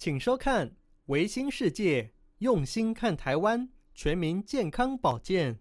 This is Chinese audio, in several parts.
请收看《维新世界》，用心看台湾，全民健康保健。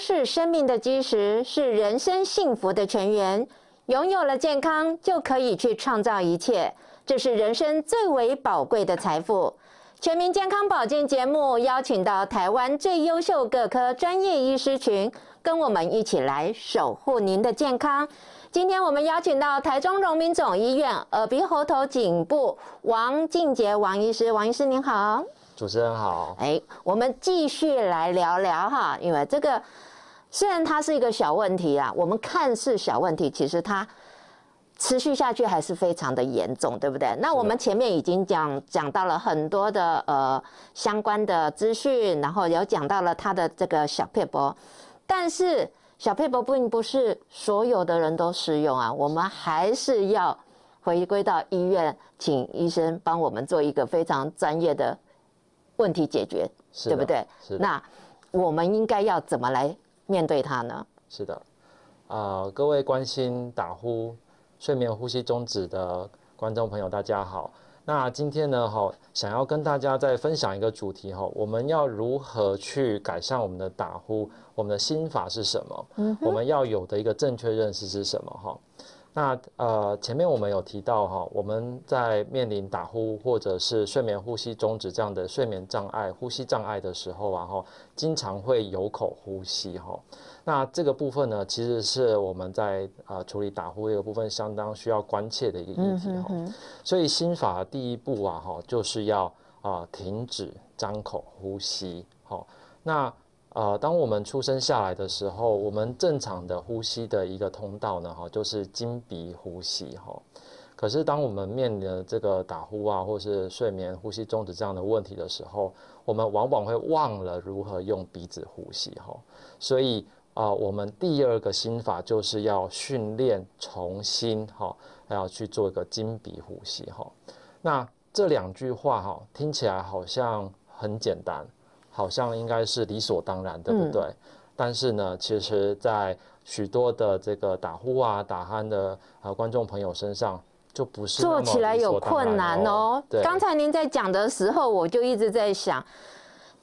是生命的基石，是人生幸福的泉源。拥有了健康，就可以去创造一切，这是人生最为宝贵的财富。全民健康保健节目邀请到台湾最优秀各科专业医师群，跟我们一起来守护您的健康。今天我们邀请到台中荣民总医院耳鼻喉头颈部王静杰王医师，王医师您好，主持人好，哎，我们继续来聊聊哈，因为这个。虽然它是一个小问题啊，我们看似小问题，其实它持续下去还是非常的严重，对不对？那我们前面已经讲讲到了很多的呃相关的资讯，然后有讲到了它的这个小配博，但是小配博并不是所有的人都适用啊，我们还是要回归到医院，请医生帮我们做一个非常专业的问题解决，对不对？那我们应该要怎么来？面对它呢？是的，啊，各位关心打呼、睡眠呼吸中止的观众朋友，大家好。那今天呢，哈，想要跟大家再分享一个主题哈，我们要如何去改善我们的打呼？我们的心法是什么？嗯，我们要有的一个正确认识是什么？哈。那呃，前面我们有提到哈，我们在面临打呼或者是睡眠呼吸中止这样的睡眠障碍、呼吸障碍的时候啊，哈，经常会有口呼吸哈。那这个部分呢，其实是我们在呃处理打呼这个部分相当需要关切的一个议题哈。所以心法第一步啊，哈，就是要啊停止张口呼吸，好那。呃，当我们出生下来的时候，我们正常的呼吸的一个通道呢，哈，就是金鼻呼吸哈。可是当我们面临这个打呼啊，或是睡眠呼吸终止这样的问题的时候，我们往往会忘了如何用鼻子呼吸哈。所以啊，我们第二个心法就是要训练重新哈，还要去做一个金鼻呼吸哈。那这两句话哈，听起来好像很简单。好像应该是理所当然，对不对？但是呢，其实，在许多的这个打呼啊、打鼾的啊观众朋友身上，就不是。做起来有困难哦。刚才您在讲的时候，我就一直在想，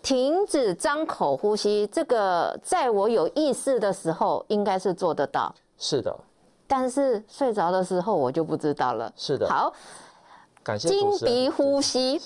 停止张口呼吸，这个在我有意识的时候，应该是做得到。是的。但是睡着的时候，我就不知道了。是的。好，感谢。金鼻呼吸，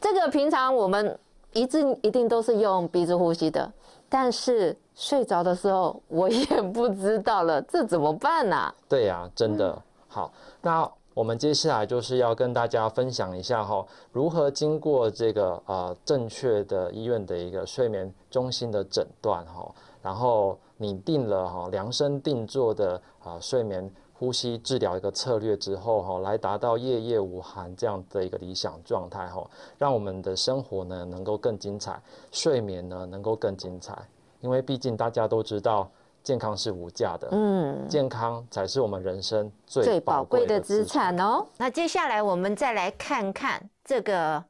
这个平常我们。一定一定都是用鼻子呼吸的，但是睡着的时候我也不知道了，这怎么办呢？对呀，真的好。那我们接下来就是要跟大家分享一下哈，如何经过这个呃正确的医院的一个睡眠中心的诊断哈，然后拟定了哈量身定做的啊睡眠。呼吸治疗一个策略之后，哈，来达到夜夜无寒这样的一个理想状态，哈，让我们的生活呢能够更精彩，睡眠呢能够更精彩，因为毕竟大家都知道，健康是无价的，嗯，健康才是我们人生最宝贵的资产哦。那接下来我们再来看看这个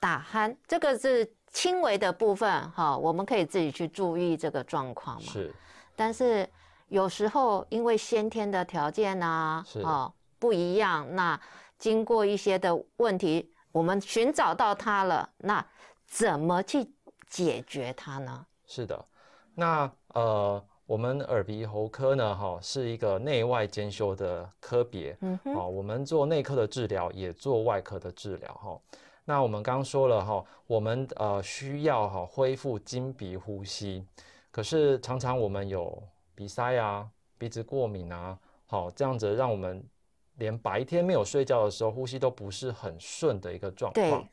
打鼾，这个是轻微的部分，哈，我们可以自己去注意这个状况嘛，是，但是。有时候因为先天的条件啊，啊不一样，那经过一些的问题，我们寻找到它了，那怎么去解决它呢？是的，那呃，我们耳鼻喉科呢，哈，是一个内外兼修的科别，嗯哼，我们做内科的治疗，也做外科的治疗，哈，那我们刚说了哈，我们呃需要哈恢复金鼻呼吸，可是常常我们有。鼻塞啊，鼻子过敏啊，好，这样子让我们连白天没有睡觉的时候呼吸都不是很顺的一个状况。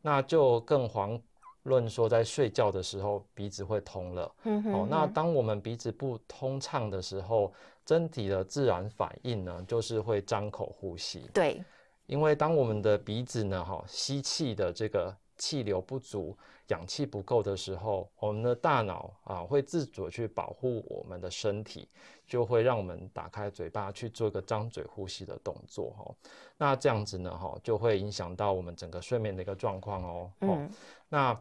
那就更遑论说在睡觉的时候鼻子会通了。嗯哼。好，那当我们鼻子不通畅的时候，身体的自然反应呢，就是会张口呼吸。对，因为当我们的鼻子呢，哈，吸气的这个。气流不足、氧气不够的时候，我们的大脑啊会自主去保护我们的身体，就会让我们打开嘴巴去做一个张嘴呼吸的动作哈。那这样子呢哈，就会影响到我们整个睡眠的一个状况哦。嗯，那。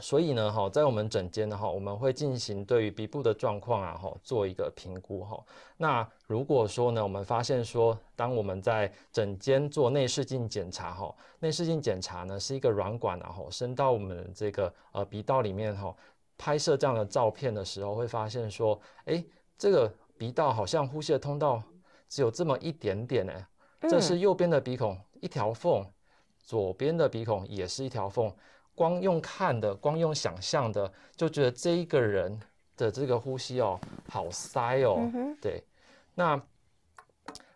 所以呢，哈，在我们诊间的哈，我们会进行对于鼻部的状况啊，哈，做一个评估，哈。那如果说呢，我们发现说，当我们在诊间做内视镜检查，哈，内视镜检查呢是一个软管，然后伸到我们这个呃鼻道里面，哈，拍摄这样的照片的时候，会发现说，哎，这个鼻道好像呼吸的通道只有这么一点点呢。这是右边的鼻孔一条缝，左边的鼻孔也是一条缝。光用看的，光用想象的，就觉得这一个人的这个呼吸哦，好塞哦。对，那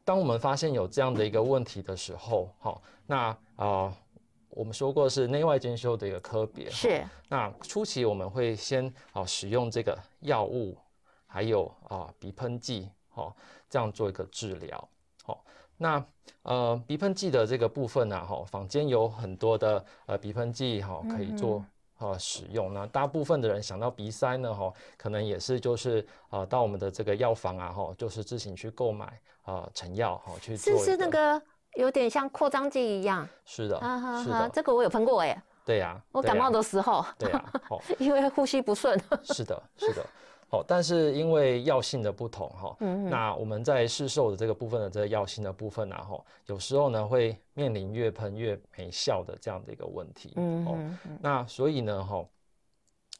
当我们发现有这样的一个问题的时候，好，那啊，我们说过是内外兼修的一个科别。是。那初期我们会先啊使用这个药物，还有啊鼻喷剂，好，这样做一个治疗，好。那呃鼻喷剂的这个部分呢，哈，坊间有很多的呃鼻喷剂哈可以做呃使用。那大部分的人想到鼻塞呢，哈，可能也是就是呃到我们的这个药房啊，哈，就是自行去购买啊成药哈去做。是是那个有点像扩张剂一样。是的，是的，这个我有喷过哎。对呀，我感冒的时候。对呀。因为呼吸不顺。是的，是的。好，但是因为药性的不同，哈，嗯，那我们在市售的这个部分的这个药性的部分呢，哈，有时候呢会面临越喷越没效的这样的一个问题，嗯，哦，那所以呢，哈，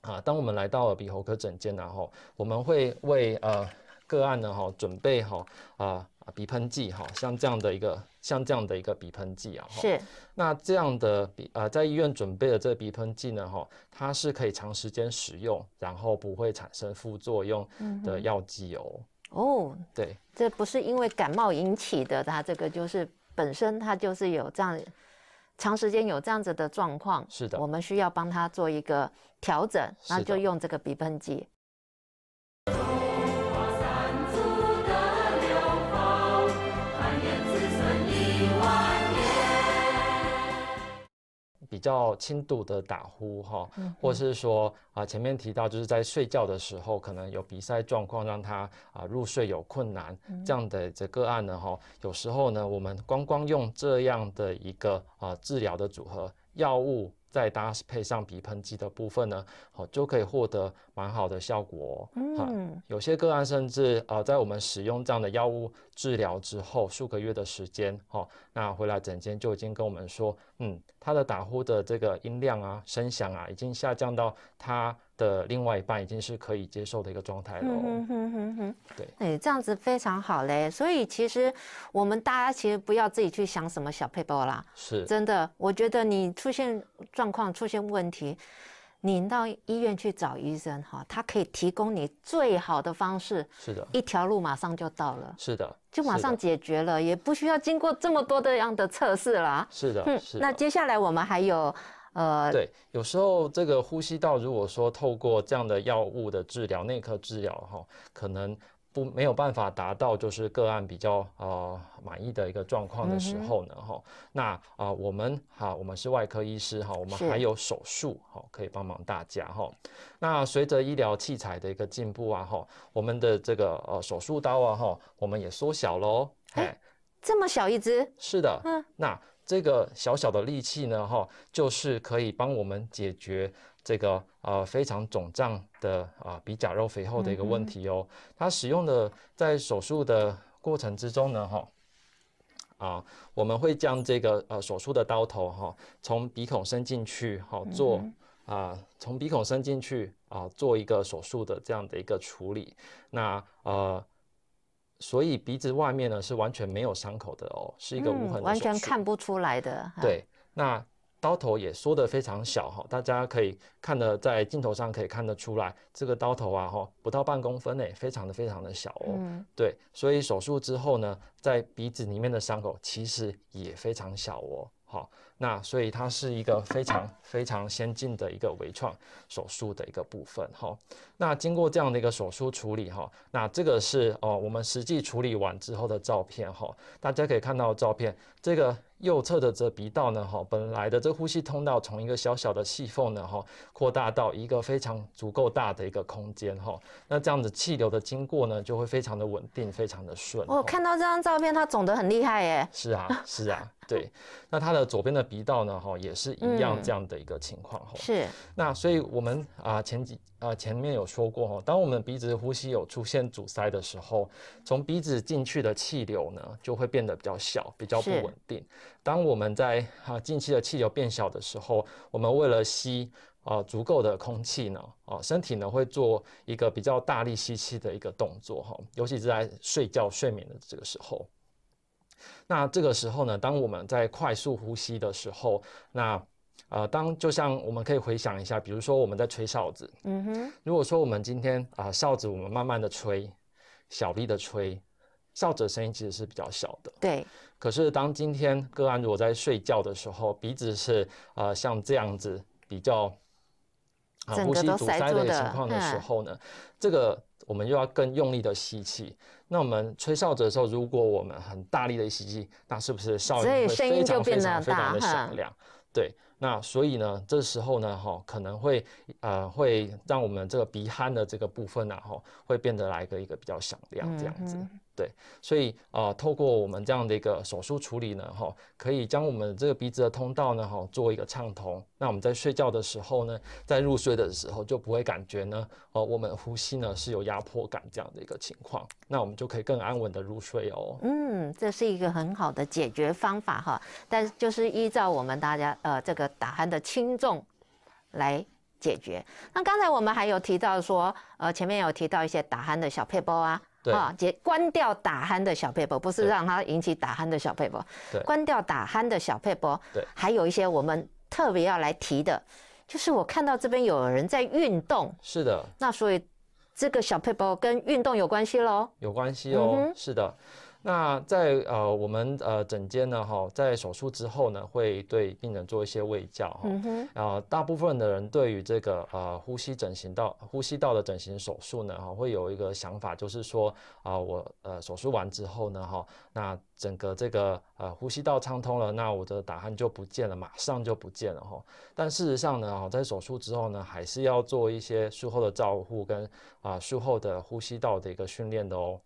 啊，当我们来到鼻喉科诊间然后，我们会为呃个案呢，哈，准备好啊。啊，鼻喷剂哈，像这样的一个，像这样的一个鼻喷剂啊，是。那这样的鼻，呃，在医院准备的这个鼻喷剂呢，哈，它是可以长时间使用，然后不会产生副作用的药剂哦。哦，对，这不是因为感冒引起的，它这个就是本身它就是有这样，长时间有这样子的状况。是的。我们需要帮他做一个调整，那就用这个鼻喷剂。比较轻度的打呼哈，或是说啊，前面提到就是在睡觉的时候可能有鼻塞状况，让他啊入睡有困难，这样的这个案呢哈，有时候呢我们光光用这样的一个啊治疗的组合药物，再搭配上鼻喷剂的部分呢，哦就可以获得。蛮好的效果，嗯，有些个案甚至呃，在我们使用这样的药物治疗之后，数个月的时间，哈，那回来诊间就已经跟我们说，嗯，他的打呼的这个音量啊、声响啊，已经下降到他的另外一半已经是可以接受的一个状态了。嗯哼哼对，哎，这样子非常好嘞。所以其实我们大家其实不要自己去想什么小配包啦，是，真的，我觉得你出现状况、出现问题。你到医院去找医生哈，他可以提供你最好的方式。是的。一条路马上就到了。是的。就马上解决了，也不需要经过这么多的样的测试啦。是的。嗯。是。那接下来我们还有，呃。对，有时候这个呼吸道，如果说透过这样的药物的治疗、内科治疗哈，可能。不没有办法达到就是个案比较呃满意的一个状况的时候呢哈，那啊我们哈我们是外科医师哈，我们还有手术哈可以帮忙大家哈。那随着医疗器材的一个进步啊哈，我们的这个呃手术刀啊哈，我们也缩小了哦。哎，这么小一只，是的。嗯，那这个小小的利器呢哈，就是可以帮我们解决这个。啊，非常肿胀的啊，鼻甲肉肥厚的一个问题哦。它使用的在手术的过程之中呢，哈，啊，我们会将这个呃手术的刀头哈从鼻孔伸进去，好做啊，从鼻孔伸进去啊，做一个手术的这样的一个处理。那呃，所以鼻子外面呢是完全没有伤口的哦，是一个无痕，完全看不出来的。对，那。刀头也缩得非常小哈，大家可以看得在镜头上可以看得出来，这个刀头啊哈不到半公分诶，非常的非常的小哦。嗯。对，所以手术之后呢，在鼻子里面的伤口其实也非常小哦。好，那所以它是一个非常非常先进的一个微创手术的一个部分哈。那经过这样的一个手术处理哈，那这个是哦我们实际处理完之后的照片哈，大家可以看到照片这个。右侧的这鼻道呢，哈，本来的这呼吸通道从一个小小的细缝呢，哈，扩大到一个非常足够大的一个空间，哈，那这样子气流的经过呢，就会非常的稳定，非常的顺。我看到这张照片，它肿得很厉害，耶。是啊，是啊。对，那它的左边的鼻道呢，哈，也是一样这样的一个情况哈。是。那所以，我们啊，前几啊，前面有说过哈，当我们鼻子呼吸有出现阻塞的时候，从鼻子进去的气流呢，就会变得比较小，比较不稳定。当我们在啊，进期的气流变小的时候，我们为了吸呃足够的空气呢，啊，身体呢会做一个比较大力吸气的一个动作哈，尤其是在睡觉、睡眠的这个时候。那这个时候呢，当我们在快速呼吸的时候，那呃，当就像我们可以回想一下，比如说我们在吹哨子，嗯哼，如果说我们今天啊哨子我们慢慢的吹，小力的吹，哨子的声音其实是比较小的。对。可是当今天个案如果在睡觉的时候，鼻子是呃像这样子比较，啊，呼吸堵塞的情况的时候呢，这个我们又要更用力的吸气。那我们吹哨子的时候，如果我们很大力的吸气，那是不是哨音会非常非常非常的响亮？对，那所以呢，这时候呢，哈，可能会呃，会让我们这个鼻鼾的这个部分呢，哈，会变得来一个比较响亮这样子。对，所以啊，透过我们这样的一个手术处理呢，哈，可以将我们这个鼻子的通道呢，哈，做一个畅通。那我们在睡觉的时候呢，在入睡的时候就不会感觉呢，哦，我们呼吸呢是有压迫感这样的一个情况。那我们就可以更安稳的入睡哦。嗯，这是一个很好的解决方法哈，但是就是依照我们大家呃这个打鼾的轻重来解决。那刚才我们还有提到说，呃，前面有提到一些打鼾的小配包啊。啊，姐，关掉打鼾的小佩波，不是让它引起打鼾的小佩波。关掉打鼾的小佩波。还有一些我们特别要来提的，就是我看到这边有人在运动。是的。那所以这个小佩波跟运动有关系喽？有关系哦。是的。那在呃我们呃整间呢哈，在手术之后呢，会对病人做一些卫教哈。啊，大部分的人对于这个呃呼吸整形道呼吸道的整形手术呢哈，会有一个想法，就是说啊，我呃手术完之后呢哈，那整个这个呃呼吸道畅通了，那我的打鼾就不见了，马上就不见了哈。但事实上呢哈，在手术之后呢，还是要做一些术后的照护跟啊术后的呼吸道的一个训练的哦。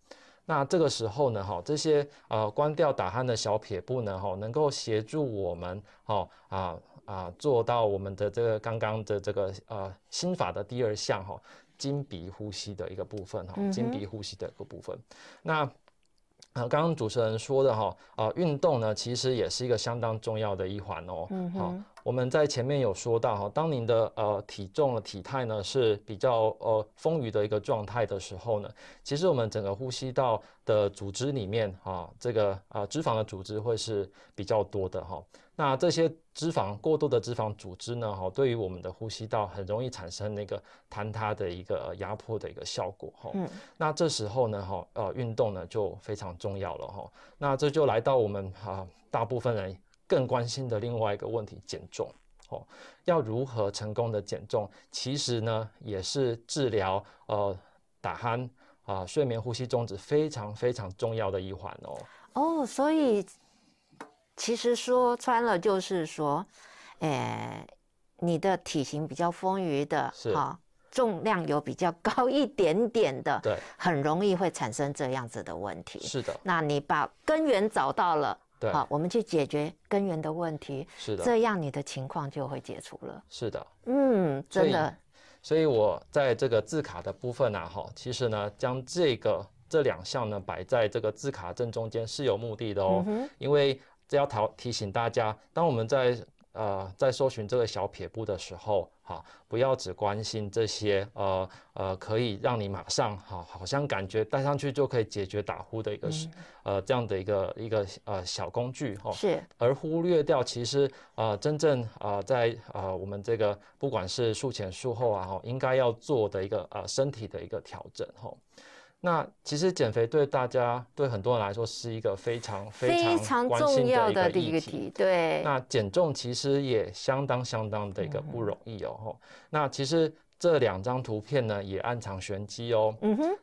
那这个时候呢，哈，这些呃关掉打鼾的小撇步呢，哈，能够协助我们，哈，啊啊，做到我们的这个刚刚的这个呃心法的第二项哈，金鼻呼吸的一个部分哈，金鼻呼吸的一个部分。那啊，刚刚主持人说的哈，啊，运动呢，其实也是一个相当重要的一环哦，嗯哼。我们在前面有说到哈，当您的呃体重的体态呢是比较呃丰腴的一个状态的时候呢，其实我们整个呼吸道的组织里面啊，这个啊脂肪的组织会是比较多的哈。那这些脂肪过多的脂肪组织呢，哈，对于我们的呼吸道很容易产生那个坍塌的一个压迫的一个效果哈。嗯。那这时候呢，哈，呃，运动呢就非常重要了哈。那这就来到我们啊大部分人。更关心的另外一个问题，减重哦，要如何成功的减重？其实呢，也是治疗呃打鼾啊、睡眠呼吸中止非常非常重要的一环哦。哦，所以其实说穿了就是说，诶，你的体型比较丰腴的哈，重量有比较高一点点的，对，很容易会产生这样子的问题。是的，那你把根源找到了。好，我们去解决根源的问题，是的，这样你的情况就会解除了。是的，嗯，真的。所以，我在这个字卡的部分啊，哈，其实呢，将这个这两项呢摆在这个字卡正中间是有目的的哦，因为这要调提醒大家，当我们在。呃，在搜寻这个小撇步的时候，哈，不要只关心这些呃呃，可以让你马上哈，好像感觉戴上去就可以解决打呼的一个是呃这样的一个一个呃小工具哈，是，而忽略掉其实呃真正呃在呃我们这个不管是术前术后啊哈，应该要做的一个呃身体的一个调整哈。那其实减肥对大家，对很多人来说是一个非常非常重要的一个议题。对，那减重其实也相当相当的一个不容易哦。那其实这两张图片呢，也暗藏玄机哦。嗯哼。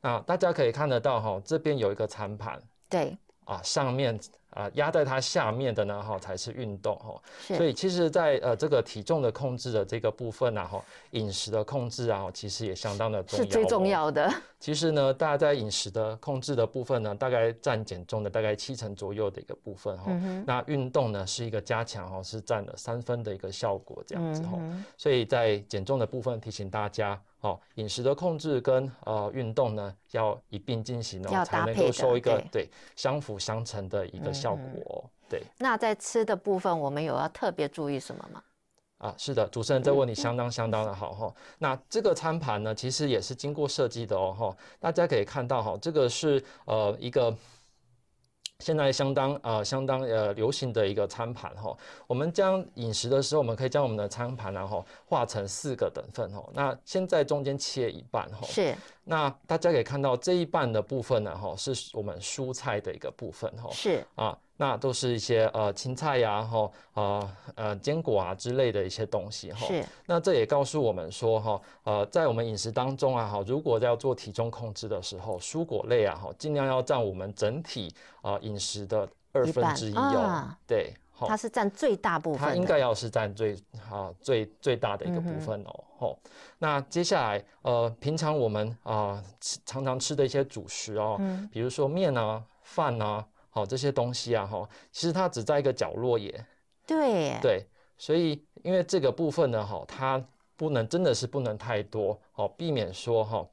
那大家可以看得到哈，这边有一个餐盘。对。啊，上面。啊，压在它下面的呢，哈，才是运动，哈，所以其实，在呃这个体重的控制的这个部分啊，哈，饮食的控制啊，其实也相当的重要。是最重要的。其实呢，大家在饮食的控制的部分呢，大概占减重的大概七成左右的一个部分，哈。那运动呢，是一个加强，哈，是占了三分的一个效果，这样子，哈。所以在减重的部分，提醒大家，哦，饮食的控制跟呃运动呢，要一并进行，哦，才能够搭一个对，相辅相成的一个。效果对。那在吃的部分，我们有要特别注意什么吗？啊，是的，主持人在问你相当相当的好哈。那这个餐盘呢，其实也是经过设计的哦哈。大家可以看到哈，这个是呃一个现在相当呃相当呃流行的一个餐盘哈。我们将饮食的时候，我们可以将我们的餐盘然后划成四个等份哈。那先在中间切一半哈。是。那大家可以看到这一半的部分呢，哈，是我们蔬菜的一个部分，哈，是啊，那都是一些呃青菜呀，哈，呃呃坚果啊之类的一些东西，哈，是。那这也告诉我们说，哈，呃，在我们饮食当中啊，哈，如果要做体重控制的时候，蔬果类啊，哈，尽量要占我们整体啊饮食的二分之一哦，对。它是占最大部分，它应该要是占最啊最最大的一个部分哦。吼，那接下来呃，平常我们啊常常吃的一些主食哦，嗯，比如说面啊、饭啊，好这些东西啊，哈，其实它只在一个角落耶。对对，所以因为这个部分呢，哈，它不能真的是不能太多，哦，避免说哈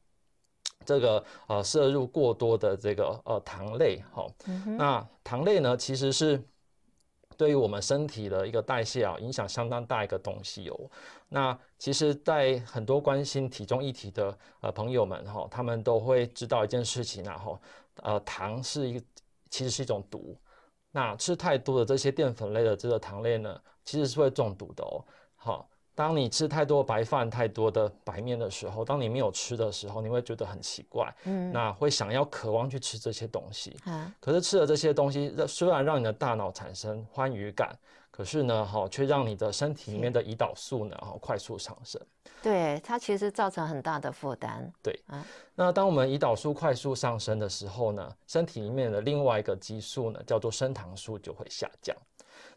这个呃摄入过多的这个呃糖类，好，那糖类呢其实是。对于我们身体的一个代谢啊，影响相当大一个东西哦。那其实，在很多关心体重议题的呃朋友们哈，他们都会知道一件事情啊哈，呃，糖是一，其实是一种毒。那吃太多的这些淀粉类的这个糖类呢，其实是会中毒的哦。好。当你吃太多白饭、太多的白面的时候，当你没有吃的时候，你会觉得很奇怪，嗯，那会想要、渴望去吃这些东西，啊，可是吃了这些东西，虽然让你的大脑产生欢愉感，可是呢，哈，却让你的身体里面的胰岛素呢，哈，快速上升，对它其实造成很大的负担，对，啊，那当我们胰岛素快速上升的时候呢，身体里面的另外一个激素呢，叫做升糖素就会下降，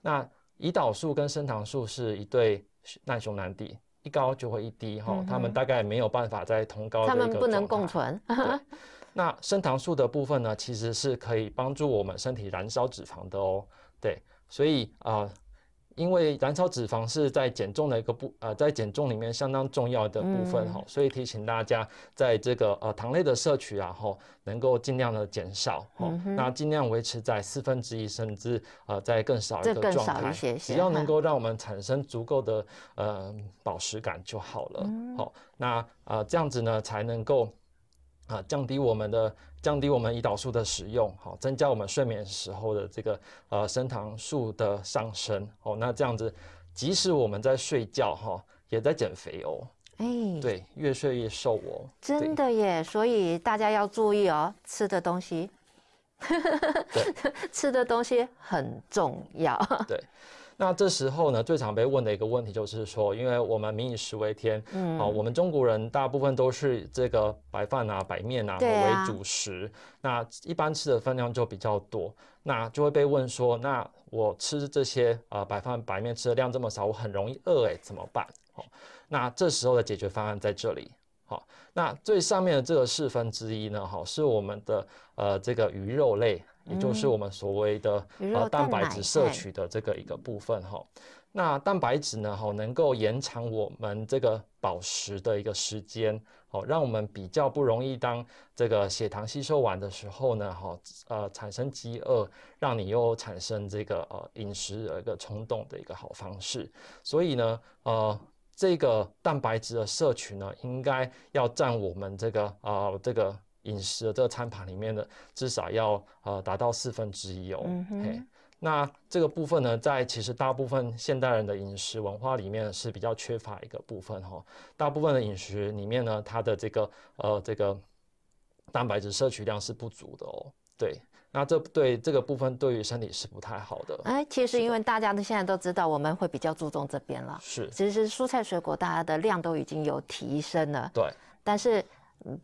那胰岛素跟升糖素是一对。难兄难弟，一高就会一低哈，他们大概没有办法在同高一个他们不能共存。那升糖素的部分呢，其实是可以帮助我们身体燃烧脂肪的哦。对，所以啊。因为燃烧脂肪是在减重的一个部，呃，在减重里面相当重要的部分哈，所以提醒大家，在这个呃糖类的摄取啊，哈，能够尽量的减少，哈，那尽量维持在四分之一，甚至呃在更少一个状态，只要能够让我们产生足够的呃饱食感就好了，好，那啊这样子呢才能够啊降低我们的。降低我们胰岛素的使用，好，增加我们睡眠时候的这个呃升糖素的上升，哦，那这样子，即使我们在睡觉，哈，也在减肥哦，哎，对，越睡越瘦哦，真的耶，所以大家要注意哦，吃的东西，吃的东西很重要，对。那这时候呢，最常被问的一个问题就是说，因为我们民以食为天，嗯，好，我们中国人大部分都是这个白饭啊、白面啊为主食，那一般吃的分量就比较多，那就会被问说，那我吃这些呃白饭、白面吃的量这么少，我很容易饿哎，怎么办？好，那这时候的解决方案在这里，好，那最上面的这个四分之一呢，哈，是我们的呃这个鱼肉类。也就是我们所谓的呃蛋白质摄取的这个一个部分哈，那蛋白质呢哈能够延长我们这个饱食的一个时间哦，让我们比较不容易当这个血糖吸收完的时候呢哈呃产生饥饿，让你又产生这个呃饮食的一个冲动的一个好方式。所以呢呃这个蛋白质的摄取呢应该要占我们这个啊这个。饮食的这个餐盘里面的至少要呃达到四分之一哦。嗯哼。那这个部分呢，在其实大部分现代人的饮食文化里面是比较缺乏一个部分哈。大部分的饮食里面呢，它的这个呃这个蛋白质摄取量是不足的哦。对。那这对这个部分对于身体是不太好的。哎，其实因为大家现在都知道，我们会比较注重这边了。是。其实蔬菜水果大家的量都已经有提升了。对。但是。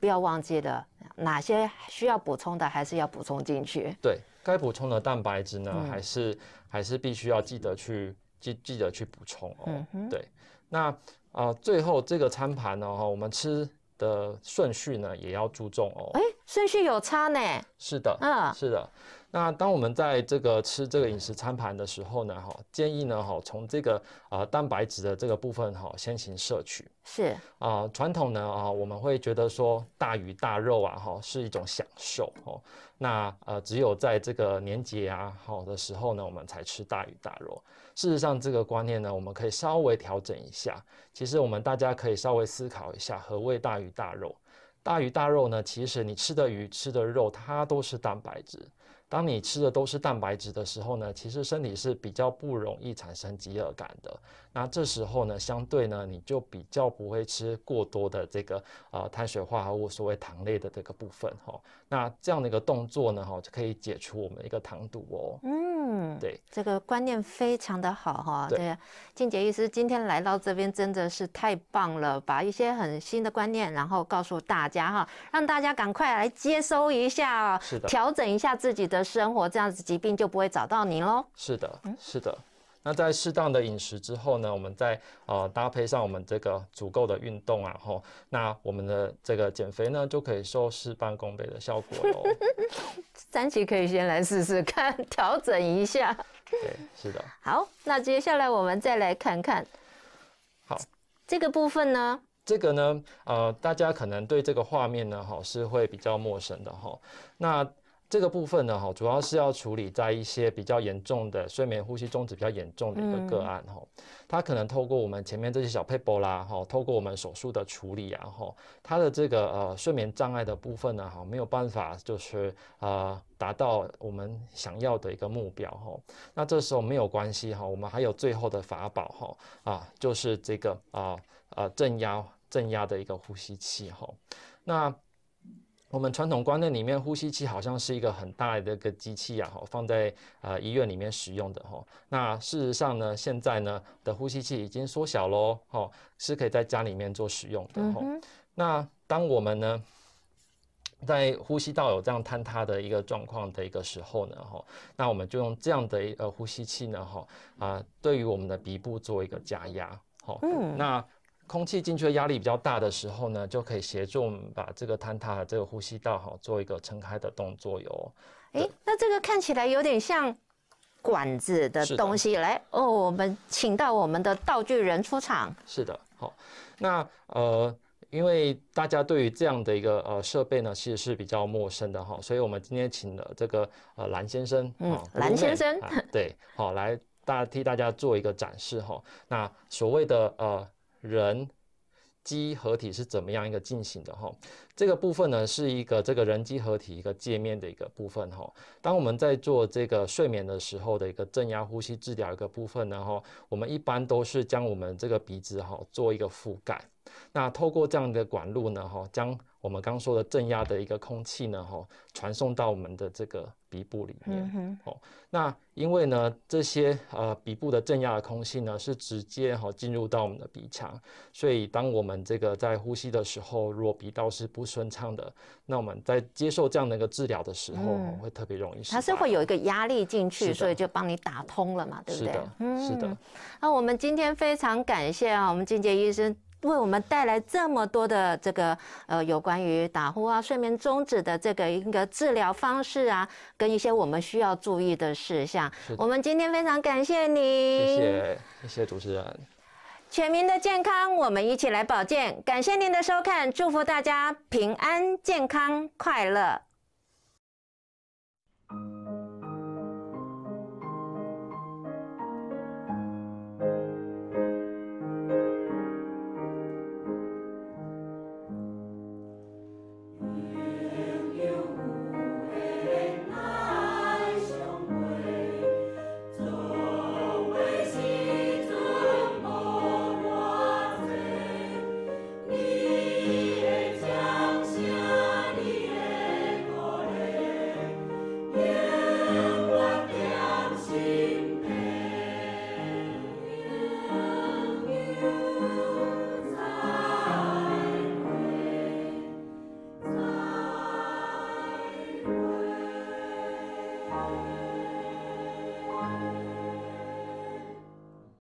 不要忘记的，哪些需要补充的还是要补充进去。对，该补充的蛋白质呢，还是还是必须要记得去记记得去补充哦。嗯对，那啊，最后这个餐盘呢，哈，我们吃的顺序呢也要注重哦。哎，顺序有差呢？是的，嗯，是的。那当我们在这个吃这个饮食餐盘的时候呢，哈，建议呢，哈，从这个呃蛋白质的这个部分哈先行摄取。是啊，传统呢啊，我们会觉得说大鱼大肉啊，哈，是一种享受哦。那呃，只有在这个年节啊好的时候呢，我们才吃大鱼大肉。事实上，这个观念呢，我们可以稍微调整一下。其实我们大家可以稍微思考一下，何谓大鱼大肉？大鱼大肉呢，其实你吃的鱼吃的肉，它都是蛋白质。当你吃的都是蛋白质的时候呢，其实身体是比较不容易产生饥饿感的。那这时候呢，相对呢，你就比较不会吃过多的这个呃碳水化合物，所谓糖类的这个部分哈。那这样的一个动作呢，哈就可以解除我们一个糖毒哦。嗯，对，这个观念非常的好哈。对，静姐医师今天来到这边真的是太棒了，把一些很新的观念，然后告诉大家哈，让大家赶快来接收一下，是的，调整一下自己的生活，这样子疾病就不会找到你喽。是的，是的。那在适当的饮食之后呢，我们再呃搭配上我们这个足够的运动啊，吼，那我们的这个减肥呢就可以收事半功倍的效果喽。三期可以先来试试看，调整一下。对，是的。好，那接下来我们再来看看，好，这个部分呢？这个呢，呃，大家可能对这个画面呢，哈，是会比较陌生的哈。那这个部分呢，哈，主要是要处理在一些比较严重的睡眠呼吸中止比较严重的一个个案，哈，它可能透过我们前面这些小佩波啦，哈，透过我们手术的处理啊，哈，它的这个呃睡眠障碍的部分呢，哈，没有办法就是呃达到我们想要的一个目标，哈，那这时候没有关系哈，我们还有最后的法宝哈，啊，就是这个啊呃镇压镇压的一个呼吸器哈，那。我们传统观念里面，呼吸器好像是一个很大的一个机器呀，哈，放在呃医院里面使用的哈。那事实上呢，现在呢的呼吸器已经缩小喽，哈，是可以在家里面做使用的哈。那当我们呢在呼吸道有这样坍塌的一个状况的一个时候呢，哈，那我们就用这样的一个呼吸器呢，哈，啊，对于我们的鼻部做一个加压，吼，嗯，那。空气进去的压力比较大的时候呢，就可以协助我们把这个坍塌的这个呼吸道哈，做一个撑开的动作哟。哎，那这个看起来有点像管子的东西来哦。我们请到我们的道具人出场。是的，好。那呃，因为大家对于这样的一个呃设备呢，其实是比较陌生的哈，所以我们今天请了这个呃蓝先生。嗯，蓝先生。对，好，来大替大家做一个展示哈。那所谓的呃。人机合体是怎么样一个进行的？哈。这个部分呢是一个这个人机合体一个界面的一个部分哈。当我们在做这个睡眠的时候的一个正压呼吸治疗一个部分呢哈，我们一般都是将我们这个鼻子哈做一个覆盖。那透过这样的管路呢哈，将我们刚说的正压的一个空气呢哈传送到我们的这个鼻部里面。哦，那因为呢这些呃鼻部的正压的空气呢是直接哈进入到我们的鼻腔，所以当我们这个在呼吸的时候，若鼻道是不顺畅的，那我们在接受这样的一个治疗的时候，我们会特别容易。它是会有一个压力进去，所以就帮你打通了嘛，对不对？是的，是的。那我们今天非常感谢啊，我们金杰医生为我们带来这么多的这个呃有关于打呼啊、睡眠终止的这个一个治疗方式啊，跟一些我们需要注意的事项。我们今天非常感谢你，谢谢，谢谢主持人。全民的健康，我们一起来保健。感谢您的收看，祝福大家平安、健康、快乐。